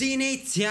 Si inizia!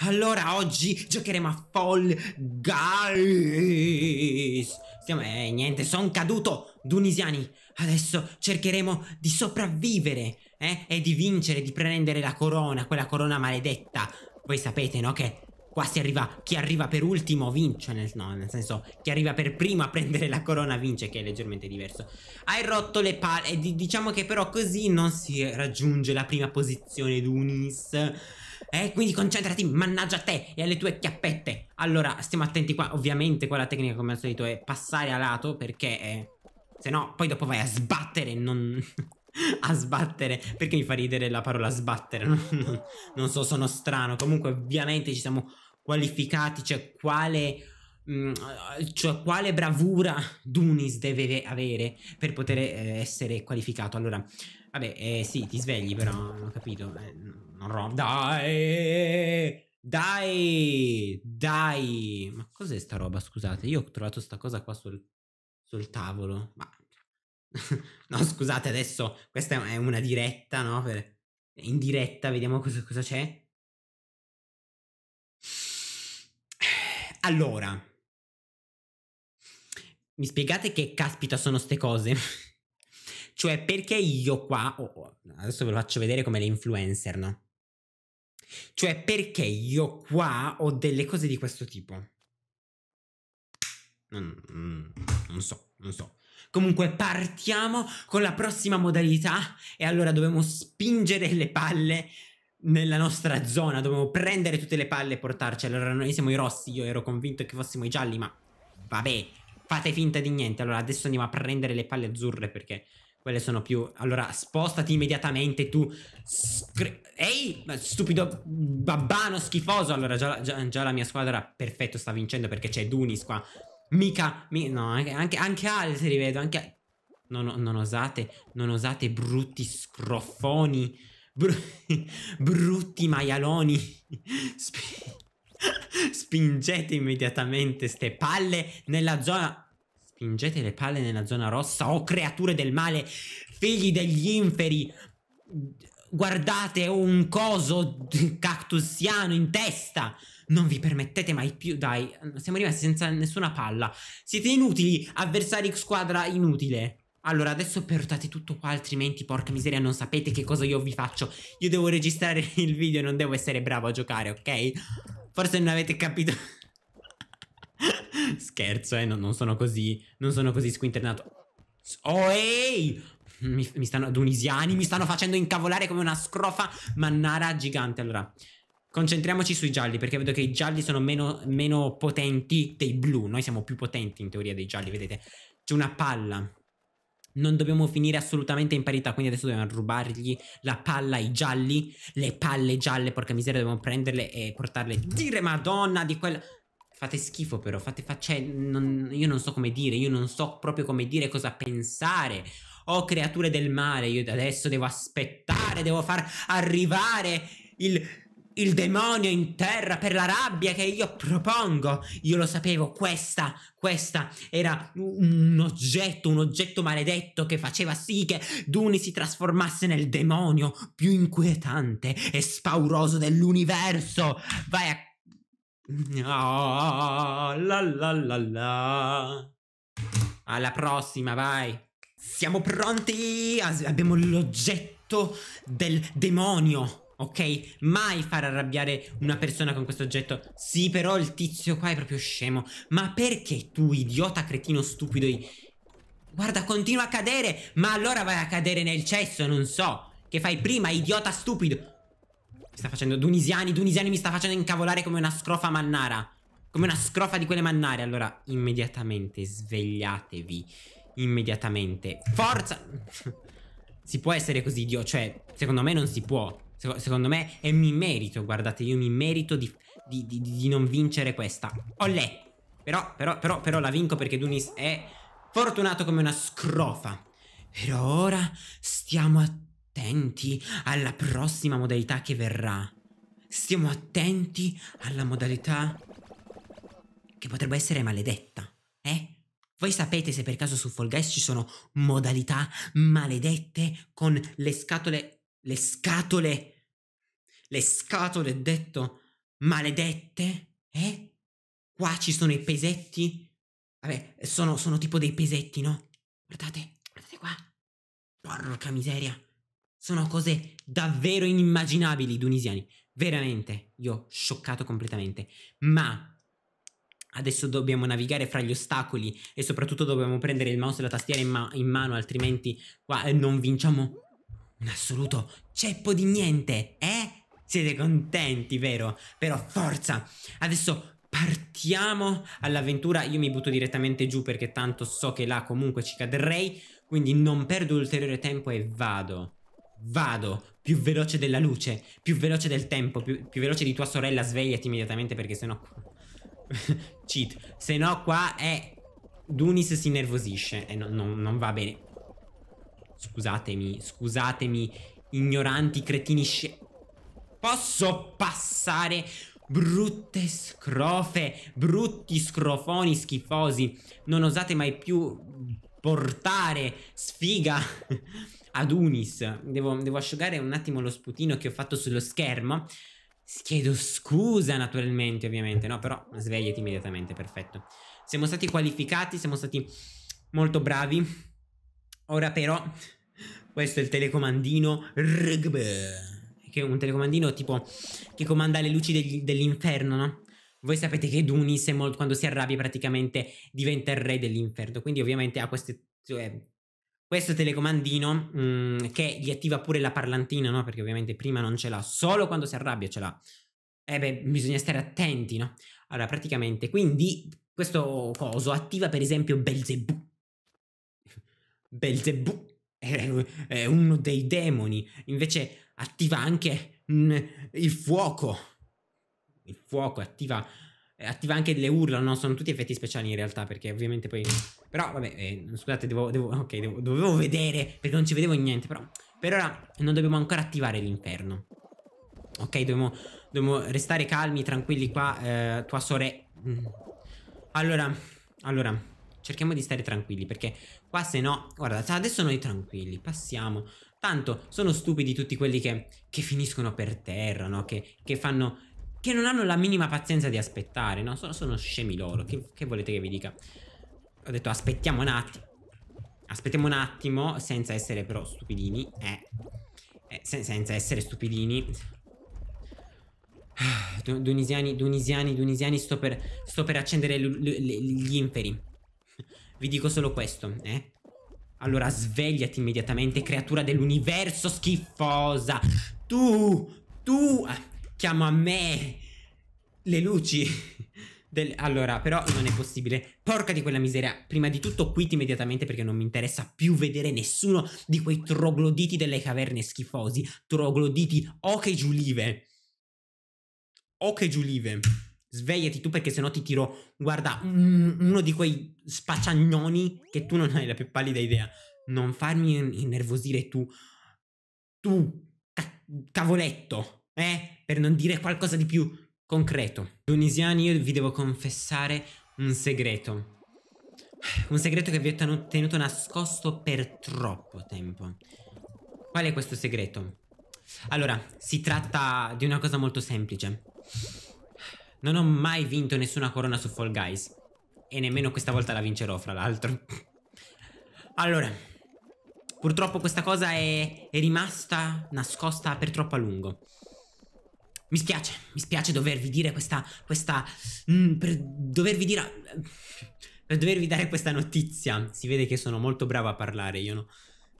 Allora oggi giocheremo a Fall Guys! Stiamo, eh, niente, sono caduto, Dunisiani! Adesso cercheremo di sopravvivere, eh? E di vincere, di prendere la corona, quella corona maledetta. Voi sapete, no? Che Qua si arriva, chi arriva per ultimo vince, nel, no, nel senso, chi arriva per primo a prendere la corona vince, che è leggermente diverso. Hai rotto le palle, eh, diciamo che però così non si raggiunge la prima posizione d'Unis. Eh, quindi concentrati, mannaggia a te e alle tue chiappette. Allora, stiamo attenti qua, ovviamente qua la tecnica come al solito è passare a lato perché... È... Eh, se no, poi dopo vai a sbattere, non... a sbattere, perché mi fa ridere la parola sbattere, non, non, non so, sono strano. Comunque, ovviamente ci siamo qualificati, cioè quale, mh, mm, cioè quale bravura Dunis deve avere per poter eh, essere qualificato. Allora, vabbè, eh, sì, ti svegli però, ho capito, eh, non rom... Dai! Dai! Dai! Ma cos'è sta roba, scusate? Io ho trovato sta cosa qua sul, sul tavolo, ma... no, scusate, adesso questa è una diretta, no? Per... In diretta, vediamo cosa c'è. Allora, mi spiegate che caspita sono ste cose? cioè, perché io qua... Oh, adesso ve lo faccio vedere come le influencer, no? Cioè, perché io qua ho delle cose di questo tipo? Non, non, mm, non so, non so. Comunque partiamo con la prossima modalità e allora dobbiamo spingere le palle nella nostra zona, dovevamo prendere tutte le palle e portarci. Allora noi siamo i rossi, io ero convinto che fossimo i gialli, ma vabbè, fate finta di niente. Allora adesso andiamo a prendere le palle azzurre perché quelle sono più... Allora spostati immediatamente tu... Scri... Ehi, stupido babbano schifoso. Allora già, già, già la mia squadra perfetto sta vincendo perché c'è Dunis qua. Mica... Mi... No, anche, anche, anche altri vedo, anche... Non, non osate, non osate brutti scroffoni. Br brutti maialoni. Sp spingete immediatamente ste palle nella zona... Spingete le palle nella zona rossa, o oh, creature del male, figli degli inferi. Guardate, ho un coso cactusiano in testa. Non vi permettete mai più, dai, siamo rimasti senza nessuna palla. Siete inutili, avversari squadra inutile. Allora, adesso pertate tutto qua, altrimenti, porca miseria, non sapete che cosa io vi faccio. Io devo registrare il video, non devo essere bravo a giocare, ok? Forse non avete capito... Scherzo, eh, no, non sono così, non sono così squinternato. Oh, ehi! Mi, mi stanno, dunisiani, mi stanno facendo incavolare come una scrofa mannara gigante. Allora, Concentriamoci sui gialli perché vedo che i gialli sono meno, meno potenti dei blu. Noi siamo più potenti in teoria dei gialli, vedete? C'è una palla non dobbiamo finire assolutamente in parità, quindi adesso dobbiamo rubargli la palla ai gialli, le palle gialle, porca miseria, dobbiamo prenderle e portarle. Mhm. Dire madonna di quella... Fate schifo però, fate facce... Cioè, non, io non so come dire, io non so proprio come dire cosa pensare. Oh creature del mare, io adesso devo aspettare, devo far arrivare il il demonio in terra per la rabbia che io propongo. Io lo sapevo, questa, questa era un oggetto, un oggetto maledetto che faceva sì che Duni si trasformasse nel demonio più inquietante e spauroso dell'universo. Vai a... Oh, la la la la. Alla prossima, vai. Siamo pronti. Abbiamo l'oggetto del demonio. Ok, mai far arrabbiare una persona con questo oggetto. Sì, però il tizio qua è proprio scemo. Ma perché tu, idiota, cretino, stupido? Guarda, continua a cadere. Ma allora vai a cadere nel cesso, non so. Che fai prima, idiota stupido? Mi sta facendo Dunisiani, Dunisiani mi sta facendo incavolare come una scrofa mannara. Come una scrofa di quelle mannare. Allora, immediatamente svegliatevi. Immediatamente. Forza! si può essere così idiota, cioè, secondo me non si può secondo me, e mi merito, guardate, io mi merito di, di, di, di non vincere questa. Ollè! Però, però, però, però la vinco perché Dunis è fortunato come una scrofa. Però ora stiamo attenti alla prossima modalità che verrà. Stiamo attenti alla modalità che potrebbe essere maledetta, eh? Voi sapete se per caso su Fall Guys ci sono modalità maledette con le scatole... Le scatole le scatole detto maledette, eh? Qua ci sono i pesetti. Vabbè, sono, sono tipo dei pesetti, no? Guardate, guardate qua. Porca miseria. Sono cose davvero inimmaginabili, Dunisiani. Veramente, io scioccato completamente. Ma Adesso dobbiamo navigare fra gli ostacoli e soprattutto dobbiamo prendere il mouse e la tastiera in, ma in mano, altrimenti qua eh, non vinciamo un assoluto ceppo di niente, eh? Siete contenti, vero? Però forza! Adesso partiamo all'avventura. Io mi butto direttamente giù perché tanto so che là comunque ci cadrei. Quindi non perdo ulteriore tempo e vado. Vado, più veloce della luce, più veloce del tempo, più, più veloce di tua sorella, svegliati immediatamente perché sennò... Cheat. Sennò qua è... Dunis si nervosisce e no, no, non va bene. Scusatemi, scusatemi, ignoranti, cretini... sce posso passare brutte scrofe, brutti scrofoni schifosi. Non osate mai più portare sfiga ad Unis. Devo, devo asciugare un attimo lo sputino che ho fatto sullo schermo. Chiedo scusa naturalmente, ovviamente, no? Però svegliati immediatamente, perfetto. Siamo stati qualificati, siamo stati molto bravi. Ora però, questo è il telecomandino rugby che un telecomandino tipo che comanda le luci degli, dell'inferno, no? Voi sapete che Dunis, molto, quando si arrabbia, praticamente diventa il re dell'inferno. Quindi, ovviamente, ha queste, cioè, questo telecomandino mh, mm, che gli attiva pure la parlantina, no? Perché, ovviamente, prima non ce l'ha, solo quando si arrabbia ce l'ha. E eh beh, bisogna stare attenti, no? Allora, praticamente, quindi questo coso attiva per esempio Belzebù. Belzebù è uno dei demoni. Invece attiva anche mh, mm, il fuoco. Il fuoco attiva, eh, attiva anche le urla, no? Sono tutti effetti speciali in realtà, perché ovviamente poi... Però, vabbè, eh, scusate, devo, devo ok, devo, dovevo vedere, perché non ci vedevo niente, però... Per ora non dobbiamo ancora attivare l'inferno. Ok, dobbiamo, dobbiamo, restare calmi, tranquilli qua, eh, tua sorella... Mm. Allora, allora, cerchiamo di stare tranquilli perché qua se no, guarda, adesso noi tranquilli, passiamo, Tanto sono stupidi tutti quelli che, che finiscono per terra, no? Che, che, fanno... Che non hanno la minima pazienza di aspettare, no? Sono, sono scemi loro, che, che volete che vi dica? Ho detto aspettiamo un attimo. Aspettiamo un attimo, senza essere però stupidini, eh. eh sen senza essere stupidini. Dunisiani, Dunisiani, Dunisiani, sto per, sto per accendere gli inferi. Vi dico solo questo, eh. Allora svegliati immediatamente, creatura dell'universo schifosa. Tu, tu, ah, chiama a me le luci. Del... Allora, però non è possibile. Porca di quella miseria. Prima di tutto quit immediatamente perché non mi interessa più vedere nessuno di quei trogloditi delle caverne schifosi. Trogloditi che giulive. che giulive svegliati tu perché sennò ti tiro, guarda, uno di quei spacciagnoni che tu non hai la più pallida idea. Non farmi innervosire tu, tu, ca- cavoletto, eh? Per non dire qualcosa di più concreto. Tunisiani, io vi devo confessare un segreto. Un segreto che vi ho tenuto nascosto per troppo tempo. Qual è questo segreto? Allora, si tratta di una cosa molto semplice. Non ho mai vinto nessuna corona su Fall Guys. E nemmeno questa volta la vincerò, fra l'altro. allora, purtroppo questa cosa è, è rimasta nascosta per troppo a lungo. Mi spiace, mi spiace dovervi dire questa, questa, mh, mm, per dovervi dire, per dovervi dare questa notizia. Si vede che sono molto bravo a parlare, io no.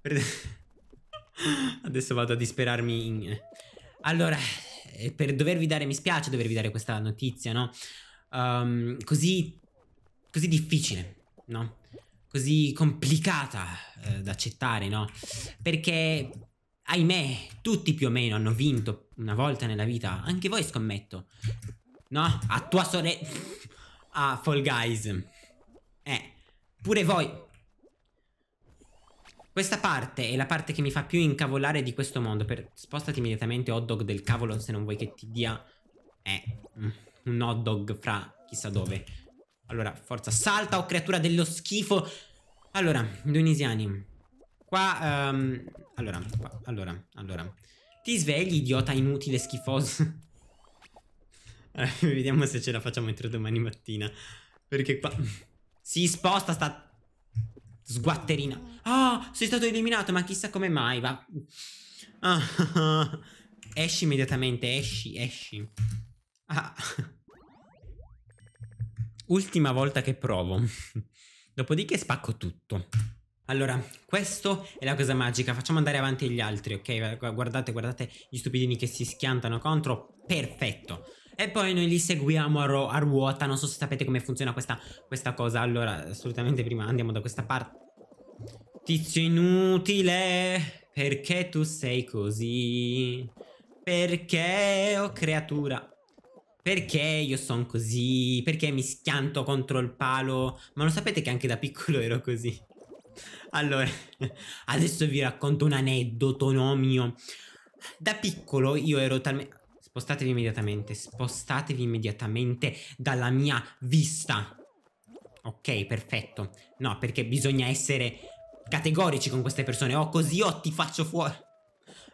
Adesso vado a disperarmi in... Eh. Allora, e per dovervi dare, mi spiace dovervi dare questa notizia, no? Um, così, così difficile, no? Così complicata eh, da accettare, no? Perché, ahimè, tutti più o meno hanno vinto una volta nella vita, anche voi scommetto, no? A tua sorella... a Fall Guys. Eh, pure voi... Questa parte è la parte che mi fa più incavolare di questo mondo. Per... Spostati immediatamente hot dog del cavolo se non vuoi che ti dia... Eh, un hot dog fra chissà dove. Allora, forza, salta o oh, creatura dello schifo. Allora, Dionisiani. Qua, um... allora, qua, allora, allora. Ti svegli, idiota inutile, schifoso. Eh, vediamo se ce la facciamo entro domani mattina. Perché qua... si sposta sta sguatterina. Ah, sei stato eliminato, ma chissà come mai, va. Ah, esci immediatamente, esci, esci. Ah. Ultima volta che provo. Dopodiché spacco tutto. Allora, questo è la cosa magica, facciamo andare avanti gli altri, ok? Guardate, guardate gli stupidini che si schiantano contro, perfetto e poi noi li seguiamo a, ru- a ruota. Non so se sapete come funziona questa, questa cosa. Allora, assolutamente prima andiamo da questa parte. Tizio inutile, perché tu sei così? Perché, oh creatura, perché io sono così? Perché mi schianto contro il palo? Ma lo sapete che anche da piccolo ero così? Allora, adesso vi racconto un aneddoto, no mio. Da piccolo io ero talmente... Spostatevi immediatamente, spostatevi immediatamente dalla mia vista. Ok, perfetto. No, perché bisogna essere categorici con queste persone, o così o ti faccio fuori.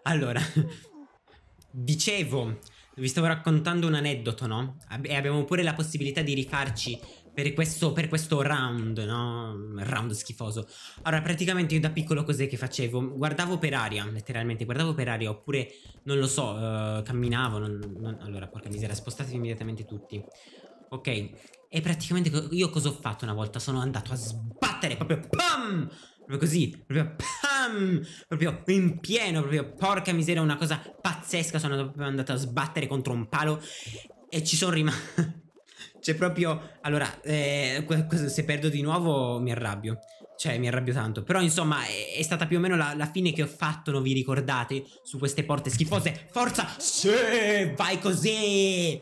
Allora, dicevo, vi stavo raccontando un aneddoto, no? E abbiamo pure la possibilità di rifarci per questo, per questo round, no? Round schifoso. Allora, praticamente io da piccolo cos'è che facevo? Guardavo per aria, letteralmente, guardavo per aria, oppure, non lo so, uh, camminavo. Non, non, allora, porca miseria, spostatevi immediatamente tutti. Ok, e praticamente io cosa ho fatto una volta? Sono andato a sbattere proprio PAM! Proprio così, proprio PAM! Proprio in pieno, proprio porca miseria, una cosa pazzesca. Sono proprio andato a sbattere contro un palo e ci sono rimasto. C'è cioè, proprio, allora, eh, se perdo di nuovo mi arrabbio, cioè mi arrabbio tanto, però insomma è, è stata più o meno la, la, fine che ho fatto, non vi ricordate, su queste porte schifose, forza, sì, vai così,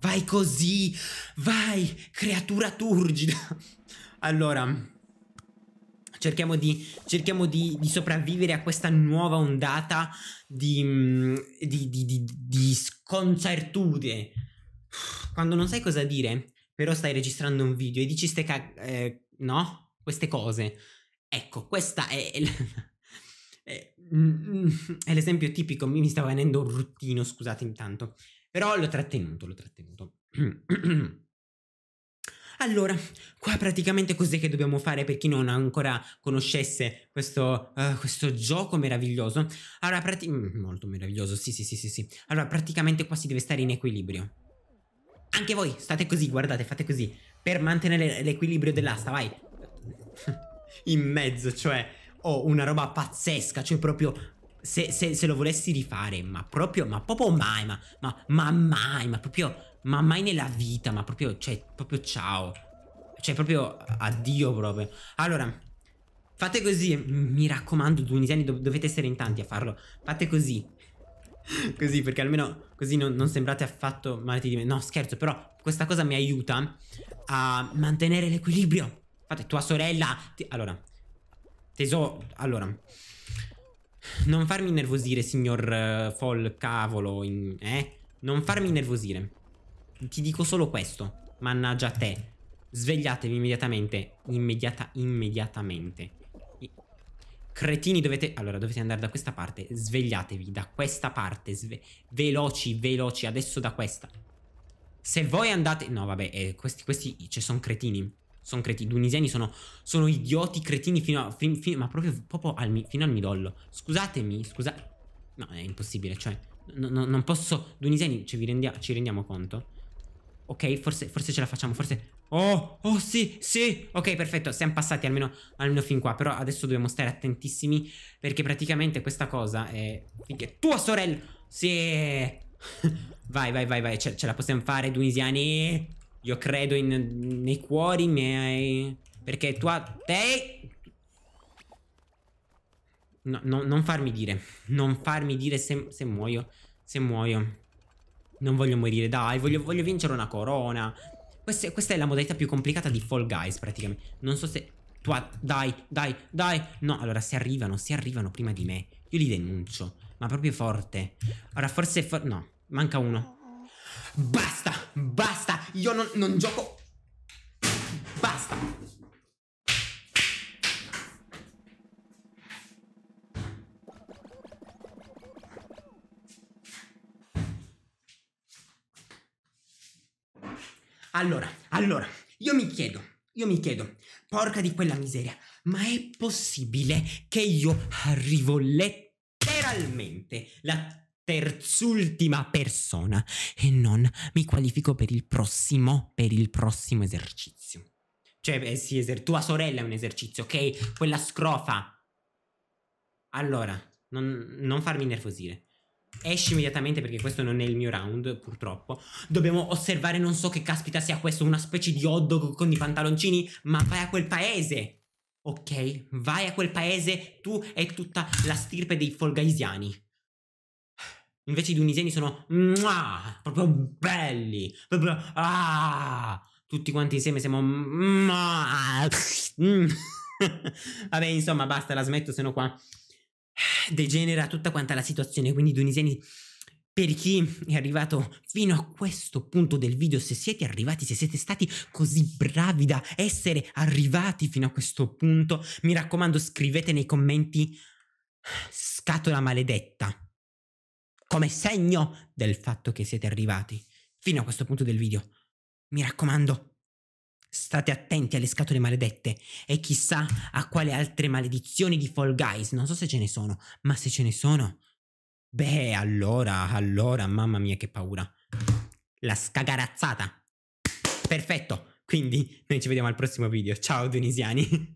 vai così, vai, creatura turgida. Allora, cerchiamo di, cerchiamo di, di sopravvivere a questa nuova ondata di, mm, di, di, di sconcertude quando non sai cosa dire, però stai registrando un video e dici ste cag... Eh, no? Queste cose. Ecco, questa è... L- mm, mm, è l'esempio tipico, mi stava venendo un ruttino, scusate intanto, però l'ho trattenuto, l'ho trattenuto. allora, qua praticamente cos'è che dobbiamo fare per chi non ancora conoscesse questo, uh, questo gioco meraviglioso? Allora, prati- mm, molto meraviglioso, sì, sì, sì, sì, sì. Allora, praticamente qua si deve stare in equilibrio. Anche voi, state così, guardate, fate così. Per mantenere l'equilibrio dell'asta, vai. In mezzo, cioè, ho oh, una roba pazzesca, cioè proprio... Se, se, se, lo volessi rifare, ma proprio, ma proprio mai, ma, ma, ma mai, ma proprio, ma mai nella vita, ma proprio, cioè, proprio ciao. Cioè, proprio addio proprio. Allora, fate così, mi raccomando, dunisiani, dov dovete essere in tanti a farlo. Fate così, così, perché almeno così non, non sembrate affatto malati di me. No, scherzo, però questa cosa mi aiuta a mantenere l'equilibrio. Fate tua sorella. Ti... allora, tesoro. Allora, non farmi innervosire, signor uh, eh, Fol cavolo. In... eh? Non farmi innervosire. Ti dico solo questo. Mannaggia te. Svegliatevi immediatamente. Immediata, immediatamente. Cretini dovete... Allora dovete andare da questa parte. Svegliatevi da questa parte. Sve... Veloci, veloci. Adesso da questa. Se voi andate... No vabbè, eh, questi, questi cioè, sono cretini. Sono cretini. I tunisiani sono, sono idioti cretini fino a... Fin, fin, ma proprio, proprio al, fino al midollo. Scusatemi, scusate... No, è impossibile, cioè... No, no, non posso... Tunisiani, cioè, ci rendiamo conto? Ok, forse, forse, ce la facciamo, forse... Oh, oh sì, sì! Ok, perfetto, siamo passati almeno, almeno fin qua, però adesso dobbiamo stare attentissimi perché praticamente questa cosa è... Finché... Tua sorella! Sì! vai, vai, vai, vai, ce, ce la possiamo fare, tunisiani! Io credo in, nei cuori miei... Perché tua... Te... No, no, non farmi dire, non farmi dire se, se muoio, se muoio. Non voglio morire, dai, voglio, voglio vincere una corona. Questa, questa, è la modalità più complicata di Fall Guys, praticamente. Non so se... Tua, dai, dai, dai. No, allora, se arrivano, se arrivano prima di me, io li denuncio. Ma proprio forte. Ora, forse... For no, manca uno. Basta, basta, io non, non gioco... Basta. Allora, allora, io mi chiedo, io mi chiedo, porca di quella miseria, ma è possibile che io arrivo letteralmente la terz'ultima persona e non mi qualifico per il prossimo, per il prossimo esercizio? Cioè, eh, sì, eser- tua sorella è un esercizio, ok? Quella scrofa. Allora, non, non farmi nervosire esci immediatamente perché questo non è il mio round, purtroppo. Dobbiamo osservare, non so che caspita sia questo, una specie di hot dog con i pantaloncini, ma vai a quel paese! Ok, vai a quel paese, tu e tutta la stirpe dei folgaisiani. Invece i dunisiani sono mua, proprio belli, proprio ah, tutti quanti insieme siamo mua, mm. Vabbè, insomma, basta, la smetto, se qua degenera tutta quanta la situazione. Quindi, tunisiani, per chi è arrivato fino a questo punto del video, se siete arrivati, se siete stati così bravi da essere arrivati fino a questo punto, mi raccomando, scrivete nei commenti scatola maledetta come segno del fatto che siete arrivati fino a questo punto del video. Mi raccomando, State attenti alle scatole maledette e chissà a quale altre maledizioni di Fall Guys, non so se ce ne sono, ma se ce ne sono... Beh, allora, allora, mamma mia che paura. La scagarazzata. Perfetto, quindi noi ci vediamo al prossimo video. Ciao Dunisiani.